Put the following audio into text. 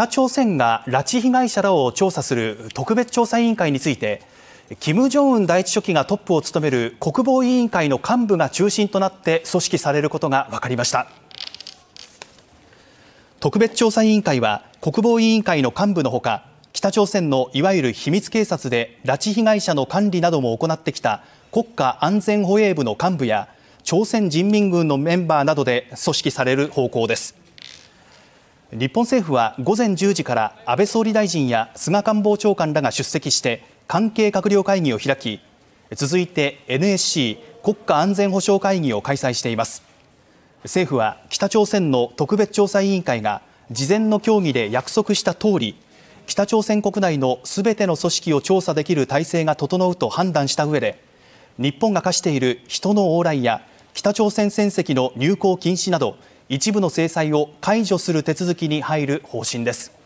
北朝鮮が拉致被害者らを調査する特別調査委員会について金正恩第一書記がトップを務める国防委員会の幹部が中心となって組織されることが分かりました特別調査委員会は国防委員会の幹部のほか北朝鮮のいわゆる秘密警察で拉致被害者の管理なども行ってきた国家安全保衛部の幹部や朝鮮人民軍のメンバーなどで組織される方向です日本政府は午前10時から安倍総理大臣や菅官房長官らが出席して関係閣僚会議を開き続いて NSC 国家安全保障会議を開催しています政府は北朝鮮の特別調査委員会が事前の協議で約束した通り北朝鮮国内のすべての組織を調査できる体制が整うと判断した上で日本が課している人の往来や北朝鮮船籍の入港禁止など一部の制裁を解除する手続きに入る方針です